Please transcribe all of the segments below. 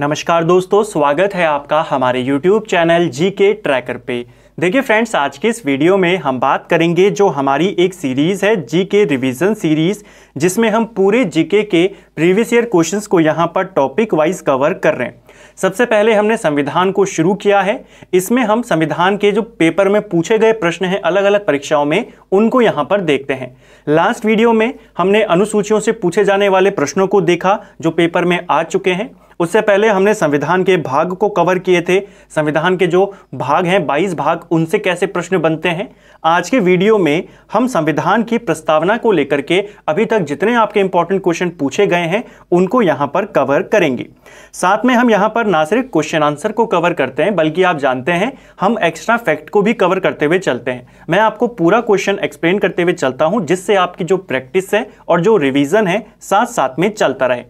नमस्कार दोस्तों स्वागत है आपका हमारे YouTube चैनल जी के ट्रैकर पे देखिए फ्रेंड्स आज के इस वीडियो में हम बात करेंगे जो हमारी एक सीरीज़ है जी के रिविज़न सीरीज़ जिसमें हम पूरे जी के के प्रीवियस ईयर क्वेश्चंस को यहाँ पर टॉपिक वाइज कवर कर रहे हैं सबसे पहले हमने संविधान को शुरू किया है इसमें हम संविधान के जो पेपर में पूछे गए प्रश्न हैं अलग अलग परीक्षाओं में उनको यहाँ पर देखते हैं लास्ट वीडियो में हमने अनुसूचियों से पूछे जाने वाले प्रश्नों को देखा जो पेपर में आ चुके हैं उससे पहले हमने संविधान के भाग को कवर किए थे संविधान के जो भाग हैं 22 भाग उनसे कैसे प्रश्न बनते हैं आज के वीडियो में हम संविधान की प्रस्तावना को लेकर के अभी तक जितने आपके इंपॉर्टेंट क्वेश्चन पूछे गए हैं उनको यहाँ पर कवर करेंगे साथ में हम यहाँ पर ना सिर्फ क्वेश्चन आंसर को कवर करते हैं बल्कि आप जानते हैं हम एक्स्ट्रा फैक्ट को भी कवर करते हुए चलते हैं मैं आपको पूरा क्वेश्चन एक्सप्लेन करते हुए चलता हूँ जिससे आपकी जो प्रैक्टिस है और जो रिविजन है साथ साथ में चलता रहे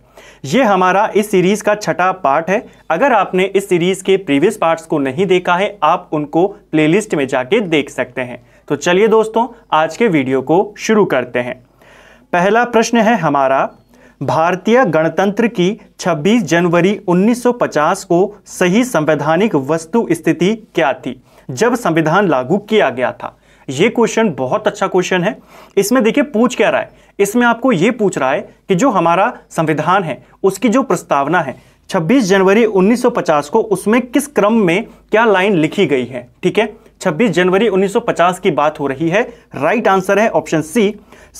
ये हमारा इस सीरीज़ का छठा पार्ट है अगर आपने इस सीरीज़ के प्रीवियस पार्ट्स को नहीं देखा है आप उनको प्लेलिस्ट में जाके देख सकते हैं तो चलिए दोस्तों आज के वीडियो को शुरू करते हैं पहला प्रश्न है हमारा भारतीय गणतंत्र की 26 जनवरी 1950 को सही संवैधानिक वस्तु स्थिति क्या थी जब संविधान लागू किया गया था ये क्वेश्चन बहुत अच्छा क्वेश्चन है इसमें देखिए पूछ क्या रहा है इसमें आपको ये पूछ रहा है कि जो हमारा संविधान है उसकी जो प्रस्तावना है 26 जनवरी 1950 को उसमें किस क्रम में क्या लाइन लिखी गई है ठीक है 26 जनवरी 1950 की बात हो रही है राइट आंसर है ऑप्शन सी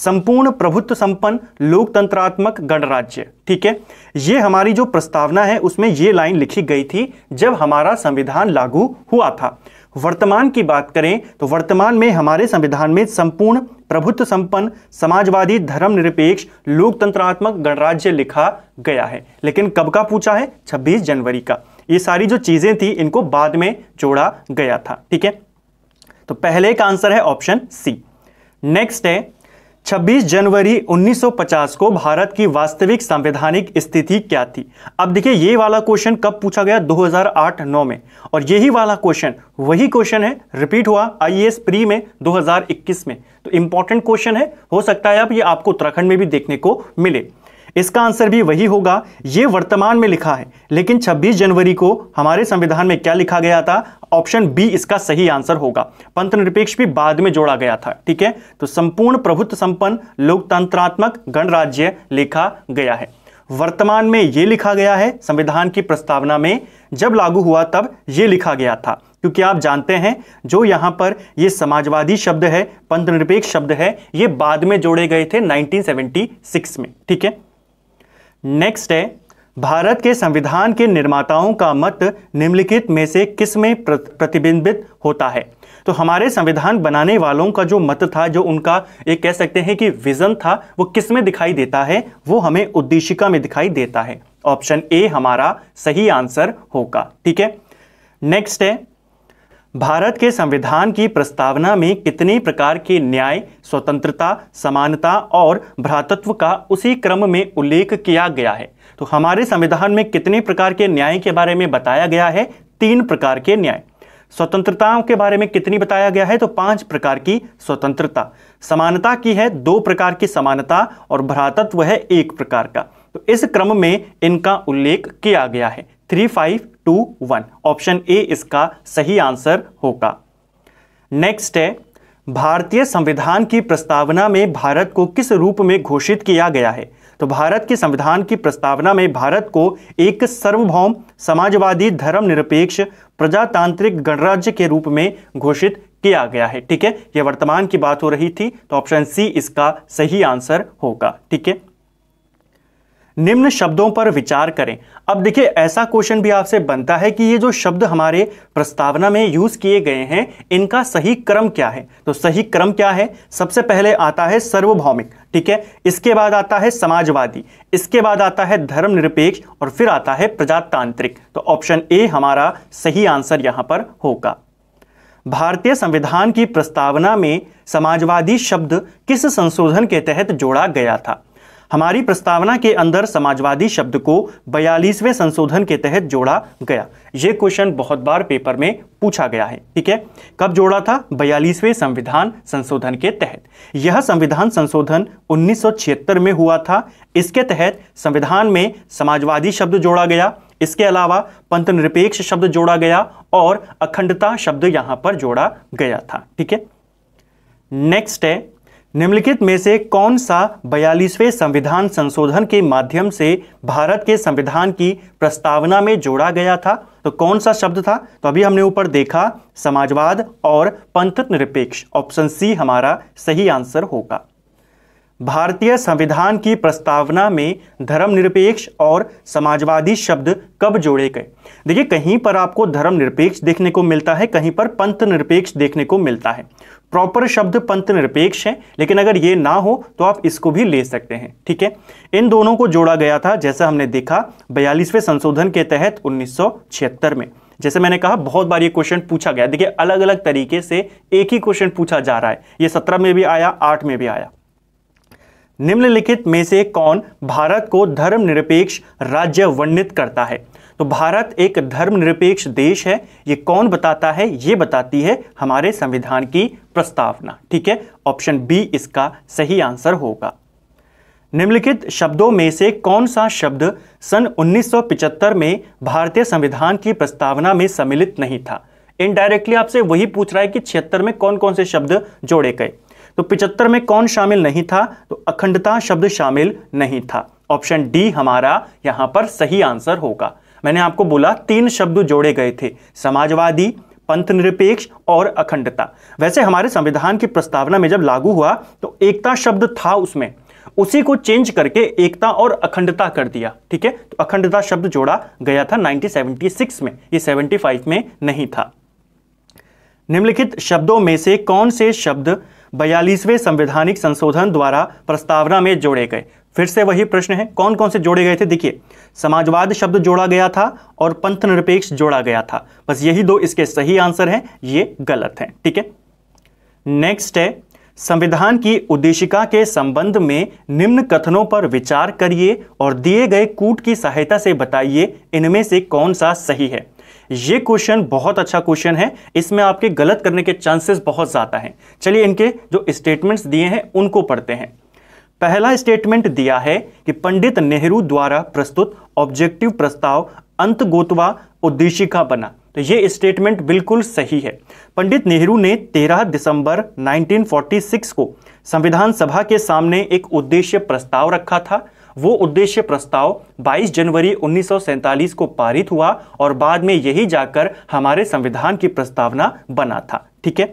संपूर्ण प्रभुत्व संपन्न लोकतंत्रात्मक गणराज्य ठीक है ये हमारी जो प्रस्तावना है उसमें ये लाइन लिखी गई थी जब हमारा संविधान लागू हुआ था वर्तमान की बात करें तो वर्तमान में हमारे संविधान में संपूर्ण प्रभुत्व संपन्न समाजवादी धर्मनिरपेक्ष लोकतंत्रात्मक गणराज्य लिखा गया है लेकिन कब का पूछा है 26 जनवरी का ये सारी जो चीज़ें थी इनको बाद में जोड़ा गया था ठीक है तो पहले का आंसर है ऑप्शन सी नेक्स्ट है 26 जनवरी 1950 को भारत की वास्तविक संवैधानिक स्थिति क्या थी अब देखिए ये वाला क्वेश्चन कब पूछा गया 2008-9 में और यही वाला क्वेश्चन वही क्वेश्चन है रिपीट हुआ आईएएस प्री e में 2021 में तो इंपॉर्टेंट क्वेश्चन है हो सकता है अब ये आपको उत्तराखंड में भी देखने को मिले इसका आंसर भी वही होगा ये वर्तमान में लिखा है लेकिन 26 जनवरी को हमारे संविधान में क्या लिखा गया था ऑप्शन बी इसका सही आंसर होगा पंथ निरपेक्ष भी बाद में जोड़ा गया था ठीक है तो संपूर्ण प्रभुत्व संपन्न लोकतंत्रात्मक गणराज्य लिखा गया है वर्तमान में ये लिखा गया है संविधान की प्रस्तावना में जब लागू हुआ तब ये लिखा गया था क्योंकि आप जानते हैं जो यहाँ पर ये समाजवादी शब्द है पंथ निरपेक्ष शब्द है ये बाद में जोड़े गए थे 1976 में ठीक है नेक्स्ट है भारत के संविधान के निर्माताओं का मत निम्नलिखित में से किस में प्रतिबिंबित होता है तो हमारे संविधान बनाने वालों का जो मत था जो उनका एक कह सकते हैं कि विजन था वो किस में दिखाई देता है वो हमें उद्देशिका में दिखाई देता है ऑप्शन ए हमारा सही आंसर होगा ठीक है नेक्स्ट है भारत के संविधान की प्रस्तावना में कितने प्रकार के न्याय स्वतंत्रता समानता और भ्रातत्व का उसी क्रम में उल्लेख किया गया है तो हमारे संविधान में कितने प्रकार के न्याय के बारे में बताया गया है तीन प्रकार के न्याय स्वतंत्रताओं के बारे में कितनी बताया गया है तो पांच प्रकार की स्वतंत्रता समानता की है दो प्रकार की समानता और भ्रातत्व है एक प्रकार का तो इस क्रम में इनका उल्लेख किया गया है three five two one option A इसका सही आंसर होगा नेक्स्ट है भारतीय संविधान की प्रस्तावना में भारत को किस रूप में घोषित किया गया है तो भारत के संविधान की प्रस्तावना में भारत को एक सार्वभौम समाजवादी धर्मनिरपेक्ष प्रजातांत्रिक गणराज्य के रूप में घोषित किया गया है ठीक है यह वर्तमान की बात हो रही थी तो ऑप्शन सी इसका सही आंसर होगा ठीक है निम्न शब्दों पर विचार करें अब देखिए ऐसा क्वेश्चन भी आपसे बनता है कि ये जो शब्द हमारे प्रस्तावना में यूज किए गए हैं इनका सही क्रम क्या है तो सही क्रम क्या है सबसे पहले आता है सार्वभौमिक ठीक है इसके बाद आता है समाजवादी इसके बाद आता है धर्मनिरपेक्ष और फिर आता है प्रजातांत्रिक तो ऑप्शन ए हमारा सही आंसर यहां पर होगा भारतीय संविधान की प्रस्तावना में समाजवादी शब्द किस संशोधन के तहत जोड़ा गया था हमारी प्रस्तावना के अंदर समाजवादी शब्द को बयालीसवें संशोधन के तहत जोड़ा गया यह क्वेश्चन बहुत बार पेपर में पूछा गया है ठीक है कब जोड़ा था बयालीसवें संविधान संशोधन के तहत यह संविधान संशोधन 1976 में हुआ था इसके तहत संविधान में समाजवादी शब्द जोड़ा गया इसके अलावा पंथनिरपेक्ष शब्द जोड़ा गया और अखंडता शब्द यहां पर जोड़ा गया था ठीक है नेक्स्ट है निम्नलिखित में से कौन सा बयालीसवें संविधान संशोधन के माध्यम से भारत के संविधान की प्रस्तावना में जोड़ा गया था तो कौन सा शब्द था तो अभी हमने ऊपर देखा समाजवाद और पंथ निरपेक्ष ऑप्शन सी हमारा सही आंसर होगा भारतीय संविधान की प्रस्तावना में धर्मनिरपेक्ष और समाजवादी शब्द कब जोड़े गए देखिए कहीं पर आपको धर्मनिरपेक्ष देखने को मिलता है कहीं पर पंथ निरपेक्ष देखने को मिलता है प्रॉपर शब्द पंथ निरपेक्ष है लेकिन अगर ये ना हो तो आप इसको भी ले सकते हैं ठीक है इन दोनों को जोड़ा गया था जैसा हमने देखा बयालीसवें संशोधन के तहत उन्नीस में जैसे मैंने कहा बहुत बार ये क्वेश्चन पूछा गया देखिए अलग अलग तरीके से एक ही क्वेश्चन पूछा जा रहा है ये सत्रह में भी आया आठ में भी आया निम्नलिखित में से कौन भारत को धर्मनिरपेक्ष राज्य वर्णित करता है तो भारत एक धर्मनिरपेक्ष देश है ये कौन बताता है ये बताती है हमारे संविधान की प्रस्तावना ठीक है ऑप्शन बी इसका सही आंसर होगा निम्नलिखित शब्दों में से कौन सा शब्द सन 1975 में भारतीय संविधान की प्रस्तावना में सम्मिलित नहीं था इनडायरेक्टली आपसे वही पूछ रहा है कि छिहत्तर में कौन कौन से शब्द जोड़े गए तो पिचहत्तर में कौन शामिल नहीं था तो अखंडता शब्द शामिल नहीं था ऑप्शन डी हमारा यहां पर सही आंसर होगा मैंने आपको बोला तीन शब्द जोड़े गए थे समाजवादी पंथ निरपेक्ष और अखंडता वैसे हमारे संविधान की प्रस्तावना में जब लागू हुआ तो एकता शब्द था उसमें उसी को चेंज करके एकता और अखंडता कर दिया ठीक है तो अखंडता शब्द जोड़ा गया था 1976 में ये 75 में नहीं था निम्नलिखित शब्दों में से कौन से शब्द बयालीसवें संवैधानिक संशोधन द्वारा प्रस्तावना में जोड़े गए फिर से वही प्रश्न है कौन कौन से जोड़े गए थे देखिए समाजवाद शब्द जोड़ा गया था और पंथ निरपेक्ष जोड़ा गया था बस यही दो इसके सही आंसर हैं ये गलत हैं ठीक है नेक्स्ट है संविधान की उद्देशिका के संबंध में निम्न कथनों पर विचार करिए और दिए गए कूट की सहायता से बताइए इनमें से कौन सा सही है ये क्वेश्चन बहुत अच्छा क्वेश्चन है इसमें आपके गलत करने के चांसेस बहुत ज़्यादा हैं चलिए इनके जो स्टेटमेंट्स दिए हैं उनको पढ़ते हैं पहला स्टेटमेंट दिया है कि पंडित नेहरू द्वारा प्रस्तुत ऑब्जेक्टिव प्रस्ताव अंत गोतवा उद्देशिका बना तो ये स्टेटमेंट बिल्कुल सही है पंडित नेहरू ने 13 दिसंबर 1946 को संविधान सभा के सामने एक उद्देश्य प्रस्ताव रखा था वो उद्देश्य प्रस्ताव 22 जनवरी उन्नीस को पारित हुआ और बाद में यही जाकर हमारे संविधान की प्रस्तावना बना था ठीक है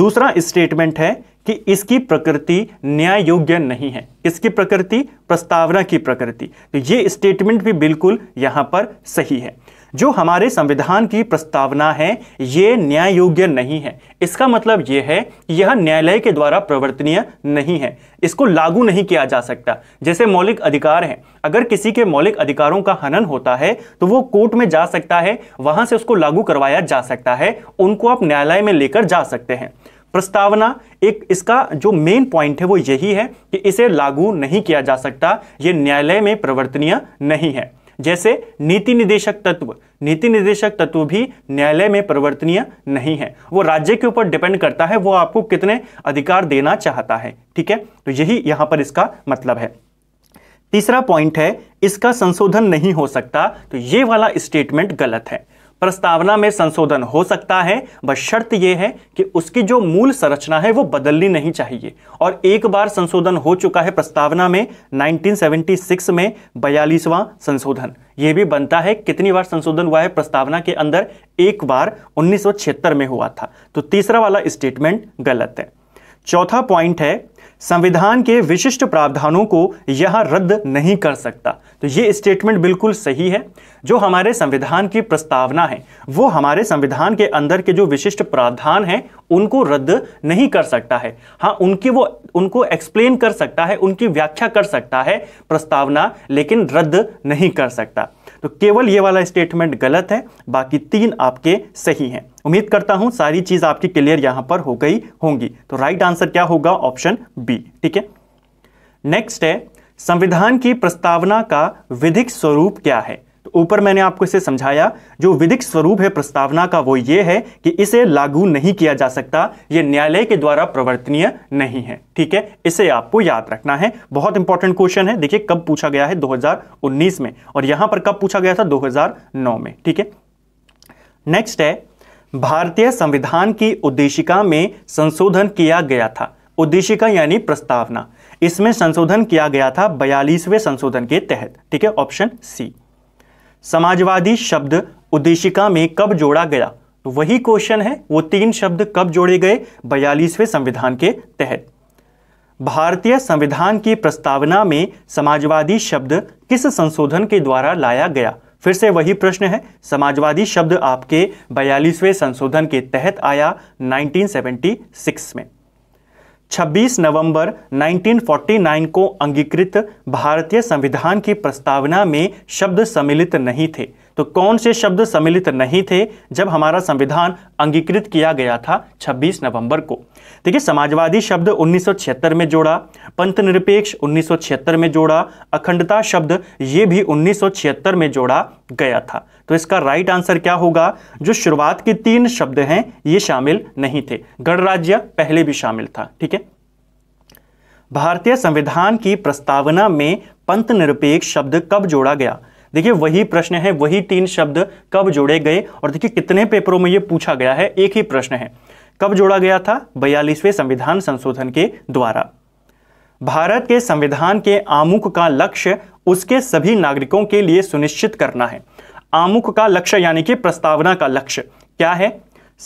दूसरा स्टेटमेंट है कि इसकी प्रकृति न्याय योग्य नहीं है इसकी प्रकृति प्रस्तावना की प्रकृति तो ये स्टेटमेंट भी बिल्कुल यहां पर सही है जो हमारे संविधान की प्रस्तावना है ये न्याय योग्य नहीं है इसका मतलब यह है कि यह न्यायालय के द्वारा प्रवर्तनीय नहीं है इसको लागू नहीं किया जा सकता जैसे मौलिक अधिकार हैं अगर किसी के मौलिक अधिकारों का हनन होता है तो वो कोर्ट में जा सकता है वहां से उसको लागू करवाया जा सकता है उनको आप न्यायालय में लेकर जा सकते हैं प्रस्तावना एक इसका जो मेन पॉइंट है वो यही है कि इसे लागू नहीं किया जा सकता ये न्यायालय में प्रवर्तनीय नहीं है जैसे नीति निदेशक तत्व नीति निदेशक तत्व भी न्यायालय में परिवर्तनीय नहीं है वो राज्य के ऊपर डिपेंड करता है वो आपको कितने अधिकार देना चाहता है ठीक है तो यही यहां पर इसका मतलब है तीसरा पॉइंट है इसका संशोधन नहीं हो सकता तो ये वाला स्टेटमेंट गलत है प्रस्तावना में संशोधन हो सकता है बस शर्त यह है कि उसकी जो मूल संरचना है वो बदलनी नहीं चाहिए और एक बार संशोधन हो चुका है प्रस्तावना में 1976 में बयालीसवां संशोधन ये भी बनता है कितनी बार संशोधन हुआ है प्रस्तावना के अंदर एक बार उन्नीस में हुआ था तो तीसरा वाला स्टेटमेंट गलत है चौथा पॉइंट है संविधान के विशिष्ट प्रावधानों को यह रद्द नहीं कर सकता तो ये स्टेटमेंट बिल्कुल सही है जो हमारे संविधान की प्रस्तावना है वो हमारे संविधान के अंदर के जो विशिष्ट प्रावधान हैं उनको रद्द नहीं कर सकता है हाँ उनकी वो उनको एक्सप्लेन कर सकता है उनकी व्याख्या कर सकता है प्रस्तावना लेकिन रद्द नहीं कर सकता तो केवल ये वाला स्टेटमेंट गलत है बाकी तीन आपके सही हैं उम्मीद करता हूं सारी चीज़ आपकी क्लियर यहां पर हो गई होंगी तो राइट आंसर क्या होगा ऑप्शन बी ठीक है नेक्स्ट है संविधान की प्रस्तावना का विधिक स्वरूप क्या है तो ऊपर मैंने आपको इसे समझाया जो विधिक स्वरूप है प्रस्तावना का वो ये है कि इसे लागू नहीं किया जा सकता ये न्यायालय के द्वारा प्रवर्तनीय नहीं है ठीक है इसे आपको याद रखना है बहुत इंपॉर्टेंट क्वेश्चन है देखिए कब पूछा गया है 2019 में और यहां पर कब पूछा गया था 2009 में ठीक है नेक्स्ट है भारतीय संविधान की उद्देशिका में संशोधन किया गया था उद्देशिका यानी प्रस्तावना इसमें संशोधन किया गया था बयालीसवें संशोधन के तहत ठीक है ऑप्शन सी समाजवादी शब्द उद्देशिका में कब जोड़ा गया तो वही क्वेश्चन है वो तीन शब्द कब जोड़े गए बयालीसवें संविधान के तहत भारतीय संविधान की प्रस्तावना में समाजवादी शब्द किस संशोधन के द्वारा लाया गया फिर से वही प्रश्न है समाजवादी शब्द आपके बयालीसवें संशोधन के तहत आया 1976 में 26 नवंबर 1949 को अंगीकृत भारतीय संविधान की प्रस्तावना में शब्द सम्मिलित नहीं थे तो कौन से शब्द सम्मिलित नहीं थे जब हमारा संविधान अंगीकृत किया गया था 26 नवंबर को देखिए समाजवादी शब्द 1976 में जोड़ा पंथनिरपेक्ष उन्नीस में जोड़ा अखंडता शब्द ये भी 1976 में जोड़ा गया था तो इसका राइट आंसर क्या होगा जो शुरुआत के तीन शब्द हैं ये शामिल नहीं थे गणराज्य पहले भी शामिल था ठीक है भारतीय संविधान की प्रस्तावना में पंथ निरपेक्ष शब्द कब जोड़ा गया देखिए वही प्रश्न है वही तीन शब्द कब जोड़े गए और देखिए कितने पेपरों में ये पूछा गया है एक ही प्रश्न है कब जोड़ा गया था बयालीसवें संविधान संशोधन के द्वारा भारत के संविधान के आमुख का लक्ष्य उसके सभी नागरिकों के लिए सुनिश्चित करना है आमुख का लक्ष्य यानी कि प्रस्तावना का लक्ष्य क्या है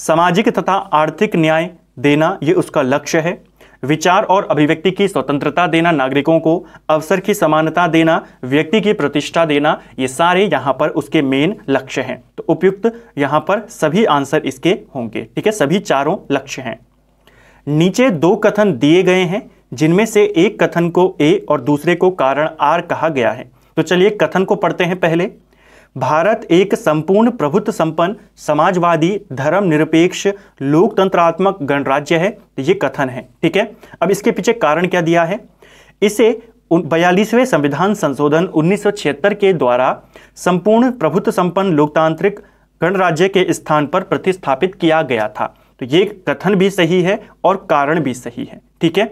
सामाजिक तथा आर्थिक न्याय देना ये उसका लक्ष्य है विचार और अभिव्यक्ति की स्वतंत्रता देना नागरिकों को अवसर की समानता देना व्यक्ति की प्रतिष्ठा देना ये सारे यहाँ पर उसके मेन लक्ष्य हैं तो उपयुक्त यहाँ पर सभी आंसर इसके होंगे ठीक है सभी चारों लक्ष्य हैं नीचे दो कथन दिए गए हैं जिनमें से एक कथन को ए और दूसरे को कारण आर कहा गया है तो चलिए कथन को पढ़ते हैं पहले भारत एक संपूर्ण प्रभुत्व संपन्न समाजवादी धर्मनिरपेक्ष लोकतंत्रात्मक गणराज्य है तो ये कथन है ठीक है अब इसके पीछे कारण क्या दिया है इसे बयालीसवें संविधान संशोधन 1976 के द्वारा संपूर्ण प्रभुत्व संपन्न लोकतांत्रिक गणराज्य के स्थान पर प्रतिस्थापित किया गया था तो ये कथन भी सही है और कारण भी सही है ठीक है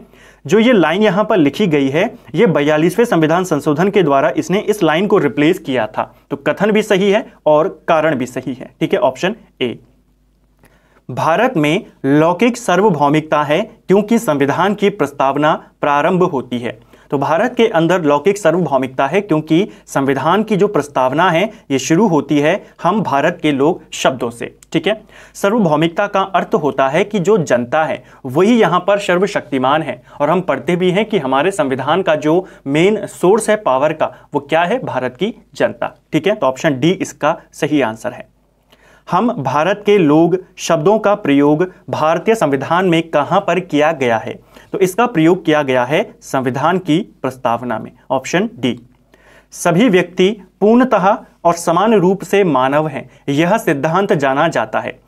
जो ये लाइन यहाँ पर लिखी गई है ये बयालीसवें संविधान संशोधन के द्वारा इसने इस लाइन को रिप्लेस किया था तो कथन भी सही है और कारण भी सही है ठीक है ऑप्शन ए भारत में लौकिक सार्वभौमिकता है क्योंकि संविधान की प्रस्तावना प्रारंभ होती है तो भारत के अंदर लौकिक सार्वभौमिकता है क्योंकि संविधान की जो प्रस्तावना है ये शुरू होती है हम भारत के लोग शब्दों से ठीक है सार्वभौमिकता का अर्थ होता है कि जो जनता है वही यहाँ पर सर्वशक्तिमान है और हम पढ़ते भी हैं कि हमारे संविधान का जो मेन सोर्स है पावर का वो क्या है भारत की जनता ठीक है तो ऑप्शन डी इसका सही आंसर है हम भारत के लोग शब्दों का प्रयोग भारतीय संविधान में कहां पर किया गया है तो इसका प्रयोग किया गया है संविधान की प्रस्तावना में ऑप्शन डी सभी व्यक्ति पूर्णतः और समान रूप से मानव हैं यह सिद्धांत जाना जाता है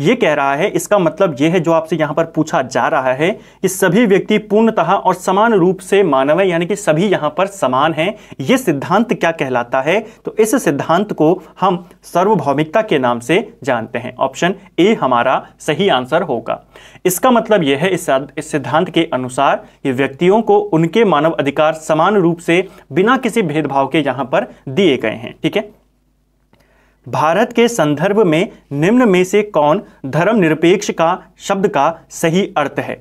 ये कह रहा है इसका मतलब ये है जो आपसे यहाँ पर पूछा जा रहा है कि सभी व्यक्ति पूर्णतः और समान रूप से मानव है यानी कि सभी यहाँ पर समान हैं ये सिद्धांत क्या कहलाता है तो इस सिद्धांत को हम सार्वभौमिकता के नाम से जानते हैं ऑप्शन ए हमारा सही आंसर होगा इसका मतलब यह है इस सिद्धांत के अनुसार ये व्यक्तियों को उनके मानव अधिकार समान रूप से बिना किसी भेदभाव के यहाँ पर दिए गए हैं ठीक है भारत के संदर्भ में निम्न में से कौन धर्मनिरपेक्ष का शब्द का सही अर्थ है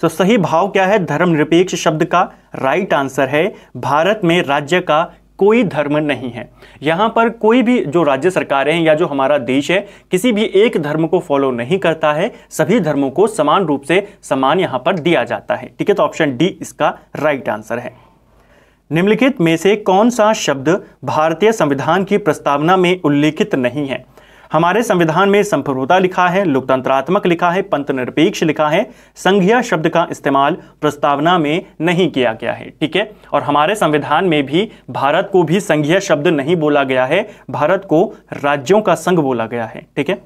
तो सही भाव क्या है धर्मनिरपेक्ष शब्द का राइट आंसर है भारत में राज्य का कोई धर्म नहीं है यहाँ पर कोई भी जो राज्य सरकारें हैं या जो हमारा देश है किसी भी एक धर्म को फॉलो नहीं करता है सभी धर्मों को समान रूप से समान यहाँ पर दिया जाता है ठीक है तो ऑप्शन डी इसका राइट आंसर है निम्नलिखित में से कौन सा शब्द भारतीय संविधान की प्रस्तावना में उल्लेखित नहीं है हमारे संविधान में संप्रभुता लिखा है लोकतंत्रात्मक लिखा है पंथ निरपेक्ष लिखा है संघीय शब्द का इस्तेमाल प्रस्तावना में नहीं किया गया है ठीक है और हमारे संविधान में भी भारत को भी संघीय शब्द नहीं बोला गया है भारत को राज्यों का संघ बोला गया है ठीक है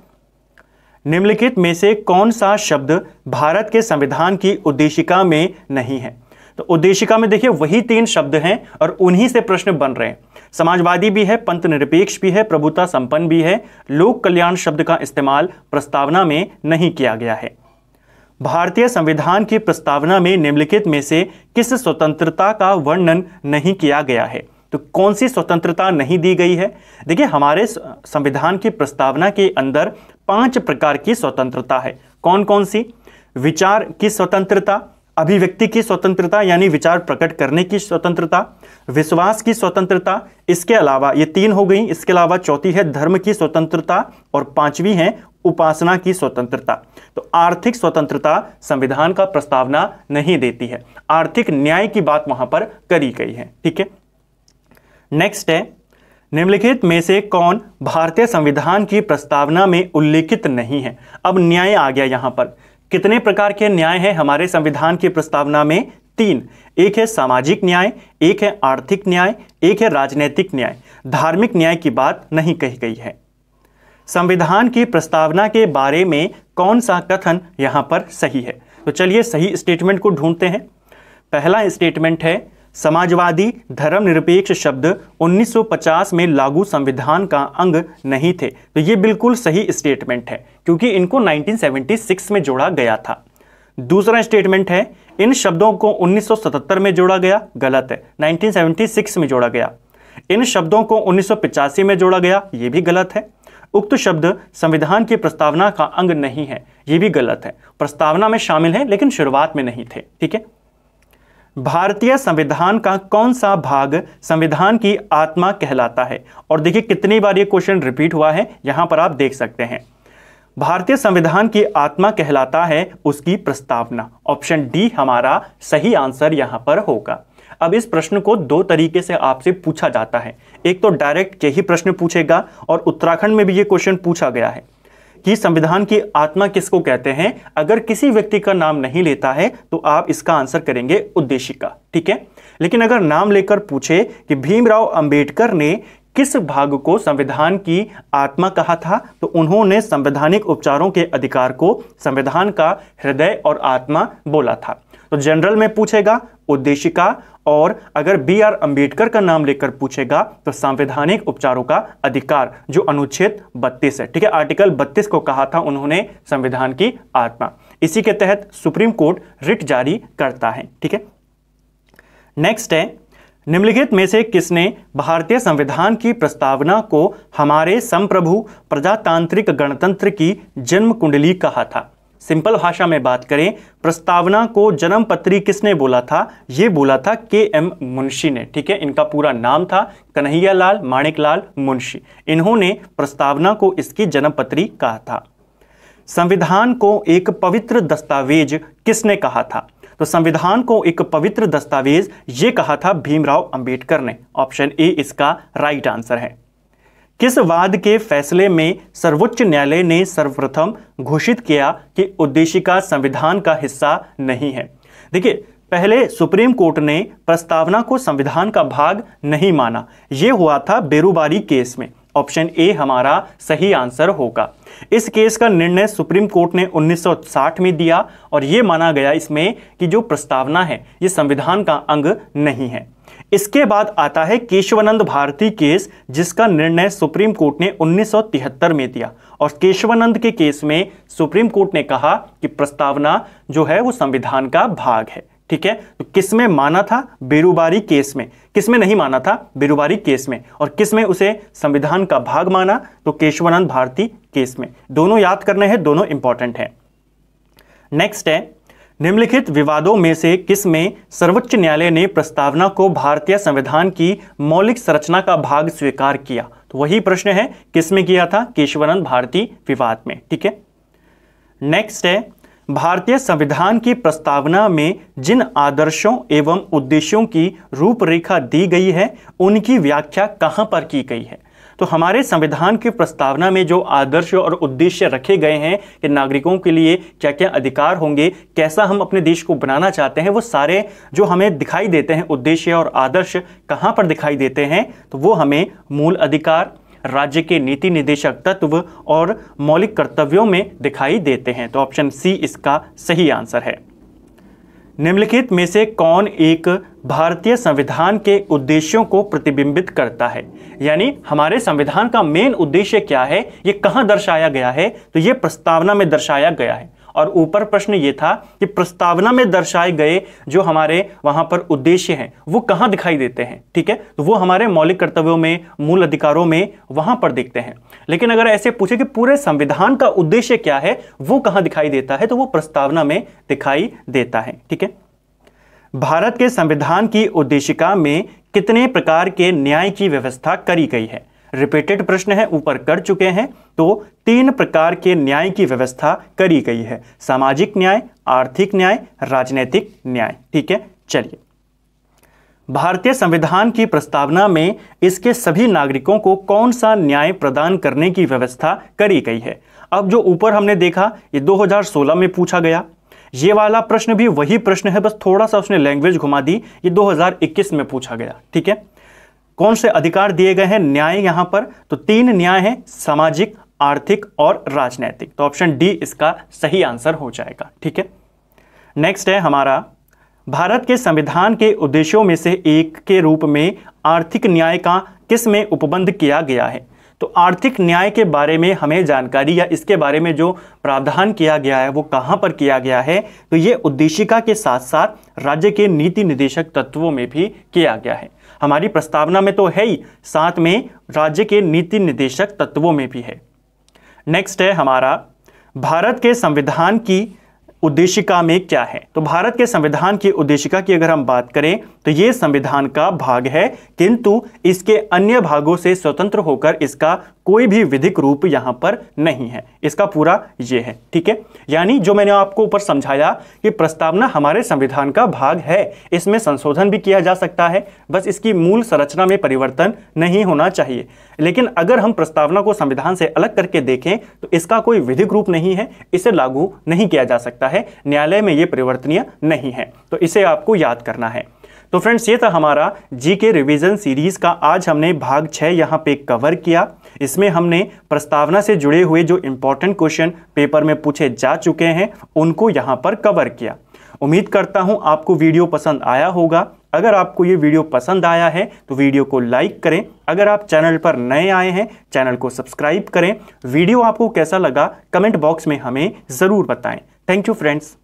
निम्नलिखित में से कौन सा शब्द भारत के संविधान की उद्देशिका में नहीं है तो उद्देशिका में देखिए वही तीन शब्द हैं और उन्हीं से प्रश्न बन रहे हैं समाजवादी भी है पंथ निरपेक्ष भी है प्रभुता संपन्न भी है लोक कल्याण शब्द का इस्तेमाल प्रस्तावना में नहीं किया गया है भारतीय संविधान की प्रस्तावना में निम्नलिखित में से किस स्वतंत्रता का वर्णन नहीं किया गया है तो कौन सी स्वतंत्रता नहीं दी गई है देखिए हमारे संविधान की प्रस्तावना के अंदर पांच प्रकार की स्वतंत्रता है कौन कौन सी विचार की स्वतंत्रता अभिव्यक्ति की स्वतंत्रता यानी विचार प्रकट करने की स्वतंत्रता विश्वास की स्वतंत्रता इसके अलावा ये तीन हो गई इसके अलावा चौथी है धर्म की स्वतंत्रता और पांचवी है उपासना की स्वतंत्रता तो आर्थिक स्वतंत्रता संविधान का प्रस्तावना नहीं देती है आर्थिक न्याय की बात वहां पर करी गई है ठीक है नेक्स्ट है निम्नलिखित में से कौन भारतीय संविधान की प्रस्तावना में उल्लेखित नहीं है अब न्याय आ गया यहां पर कितने प्रकार के न्याय हैं हमारे संविधान की प्रस्तावना में तीन एक है सामाजिक न्याय एक है आर्थिक न्याय एक है राजनैतिक न्याय धार्मिक न्याय की बात नहीं कही गई है संविधान की प्रस्तावना के बारे में कौन सा कथन यहां पर सही है तो चलिए सही स्टेटमेंट को ढूंढते हैं पहला स्टेटमेंट है समाजवादी धर्मनिरपेक्ष शब्द 1950 में लागू संविधान का अंग नहीं थे तो ये बिल्कुल सही स्टेटमेंट है क्योंकि इनको 1976 में जोड़ा गया था दूसरा स्टेटमेंट है इन शब्दों को 1977 में जोड़ा गया गलत है 1976 में जोड़ा गया इन शब्दों को उन्नीस में जोड़ा गया ये भी गलत है उक्त शब्द संविधान की प्रस्तावना का अंग नहीं है ये भी गलत है प्रस्तावना में शामिल है लेकिन शुरुआत में नहीं थे ठीक है भारतीय संविधान का कौन सा भाग संविधान की आत्मा कहलाता है और देखिए कितनी बार ये क्वेश्चन रिपीट हुआ है यहां पर आप देख सकते हैं भारतीय संविधान की आत्मा कहलाता है उसकी प्रस्तावना ऑप्शन डी हमारा सही आंसर यहां पर होगा अब इस प्रश्न को दो तरीके से आपसे पूछा जाता है एक तो डायरेक्ट यही प्रश्न पूछेगा और उत्तराखंड में भी ये क्वेश्चन पूछा गया है कि संविधान की आत्मा किसको कहते हैं अगर किसी व्यक्ति का नाम नहीं लेता है तो आप इसका आंसर करेंगे उद्देश्य का ठीक है लेकिन अगर नाम लेकर पूछे कि भीमराव अंबेडकर ने किस भाग को संविधान की आत्मा कहा था तो उन्होंने संवैधानिक उपचारों के अधिकार को संविधान का हृदय और आत्मा बोला था तो जनरल में पूछेगा उद्देशिका और अगर बी आर अम्बेडकर का नाम लेकर पूछेगा तो संवैधानिक उपचारों का अधिकार जो अनुच्छेद 32 है ठीक है आर्टिकल 32 को कहा था उन्होंने संविधान की आत्मा इसी के तहत सुप्रीम कोर्ट रिट जारी करता है ठीक है नेक्स्ट है निम्नलिखित में से किसने भारतीय संविधान की प्रस्तावना को हमारे संप्रभु प्रजातांत्रिक गणतंत्र की जन्म कुंडली कहा था सिंपल भाषा में बात करें प्रस्तावना को जन्म पत्री किसने बोला था यह बोला था के एम मुंशी ने ठीक है इनका पूरा नाम था कन्हैया लाल माणिक लाल मुंशी इन्होंने प्रस्तावना को इसकी जन्म पत्री कहा था संविधान को एक पवित्र दस्तावेज किसने कहा था तो संविधान को एक पवित्र दस्तावेज ये कहा था भीमराव अंबेडकर ने ऑप्शन ए इसका राइट आंसर है किस वाद के फैसले में सर्वोच्च न्यायालय ने सर्वप्रथम घोषित किया कि उद्देशिका संविधान का हिस्सा नहीं है देखिए पहले सुप्रीम कोर्ट ने प्रस्तावना को संविधान का भाग नहीं माना यह हुआ था बेरुबारी केस में ऑप्शन ए हमारा सही आंसर होगा इस केस का निर्णय सुप्रीम कोर्ट ने 1960 में दिया और ये माना गया इसमें कि जो प्रस्तावना है ये संविधान का अंग नहीं है इसके बाद आता है केशवानंद भारती केस जिसका निर्णय सुप्रीम कोर्ट ने 1973 में दिया और केशवानंद के केस में सुप्रीम कोर्ट ने कहा कि प्रस्तावना जो है वो संविधान का भाग है ठीक है तो किसमें माना था बेरुबारी केस में किसमें नहीं माना था बेरुबारी केस में और किस में उसे संविधान का भाग माना तो केशवानंद भारती केस में दोनों याद करने हैं दोनों इंपॉर्टेंट हैं नेक्स्ट है निम्नलिखित विवादों में से किस में सर्वोच्च न्यायालय ने प्रस्तावना को भारतीय संविधान की मौलिक संरचना का भाग स्वीकार किया तो वही प्रश्न है किसमें किया था केशवानंद भारती विवाद में ठीक है नेक्स्ट है भारतीय संविधान की प्रस्तावना में जिन आदर्शों एवं उद्देश्यों की रूपरेखा दी गई है उनकी व्याख्या कहाँ पर की गई है तो हमारे संविधान की प्रस्तावना में जो आदर्श और उद्देश्य रखे गए हैं कि नागरिकों के लिए क्या क्या अधिकार होंगे कैसा हम अपने देश को बनाना चाहते हैं वो सारे जो हमें दिखाई देते हैं उद्देश्य और आदर्श कहाँ पर दिखाई देते हैं तो वो हमें मूल अधिकार राज्य के नीति निदेशक तत्व और मौलिक कर्तव्यों में दिखाई देते हैं तो ऑप्शन सी इसका सही आंसर है निम्नलिखित में से कौन एक भारतीय संविधान के उद्देश्यों को प्रतिबिंबित करता है यानी हमारे संविधान का मेन उद्देश्य क्या है ये कहाँ दर्शाया गया है तो ये प्रस्तावना में दर्शाया गया है और ऊपर प्रश्न ये था कि प्रस्तावना में दर्शाए गए जो हमारे वहां पर उद्देश्य हैं वो कहाँ दिखाई देते हैं ठीक है तो वो हमारे मौलिक कर्तव्यों में मूल अधिकारों में वहां पर दिखते हैं लेकिन अगर ऐसे पूछे कि पूरे संविधान का उद्देश्य क्या है वो कहाँ दिखाई देता है तो वो प्रस्तावना में दिखाई देता है ठीक है भारत के संविधान की उद्देशिका में कितने प्रकार के न्याय की व्यवस्था करी गई है रिपीटेड प्रश्न है ऊपर कर चुके हैं तो तीन प्रकार के न्याय की व्यवस्था करी गई है सामाजिक न्याय आर्थिक न्याय राजनैतिक न्याय ठीक है चलिए भारतीय संविधान की प्रस्तावना में इसके सभी नागरिकों को कौन सा न्याय प्रदान करने की व्यवस्था करी गई है अब जो ऊपर हमने देखा ये 2016 में पूछा गया ये वाला प्रश्न भी वही प्रश्न है बस थोड़ा सा उसने लैंग्वेज घुमा दी ये 2021 में पूछा गया ठीक है कौन से अधिकार दिए गए हैं न्याय यहां पर तो तीन न्याय हैं सामाजिक आर्थिक और राजनैतिक तो ऑप्शन डी इसका सही आंसर हो जाएगा ठीक है नेक्स्ट है हमारा भारत के संविधान के उद्देश्यों में से एक के रूप में आर्थिक न्याय का किस में उपबंध किया गया है तो आर्थिक न्याय के बारे में हमें जानकारी या इसके बारे में जो प्रावधान किया गया है वो कहाँ पर किया गया है तो ये उद्देशिका के साथ साथ राज्य के नीति निदेशक तत्वों में भी किया गया है हमारी प्रस्तावना में तो है ही साथ में राज्य के नीति निर्देशक तत्वों में भी है नेक्स्ट है हमारा भारत के संविधान की उद्देशिका में क्या है तो भारत के संविधान की उद्देशिका की अगर हम बात करें तो ये संविधान का भाग है किंतु इसके अन्य भागों से स्वतंत्र होकर इसका कोई भी विधिक रूप यहाँ पर नहीं है इसका पूरा ये है ठीक है यानी जो मैंने आपको ऊपर समझाया कि प्रस्तावना हमारे संविधान का भाग है इसमें संशोधन भी किया जा सकता है बस इसकी मूल संरचना में परिवर्तन नहीं होना चाहिए लेकिन अगर हम प्रस्तावना को संविधान से अलग करके देखें तो इसका कोई विधिक रूप नहीं है इसे लागू नहीं किया जा सकता है न्यायालय में ये परिवर्तनीय नहीं है तो इसे आपको याद करना है तो फ्रेंड्स ये था हमारा जी के रिविज़न सीरीज़ का आज हमने भाग छः यहाँ पे कवर किया इसमें हमने प्रस्तावना से जुड़े हुए जो इम्पोर्टेंट क्वेश्चन पेपर में पूछे जा चुके हैं उनको यहाँ पर कवर किया उम्मीद करता हूँ आपको वीडियो पसंद आया होगा अगर आपको ये वीडियो पसंद आया है तो वीडियो को लाइक करें अगर आप चैनल पर नए आए हैं चैनल को सब्सक्राइब करें वीडियो आपको कैसा लगा कमेंट बॉक्स में हमें ज़रूर बताएं थैंक यू फ्रेंड्स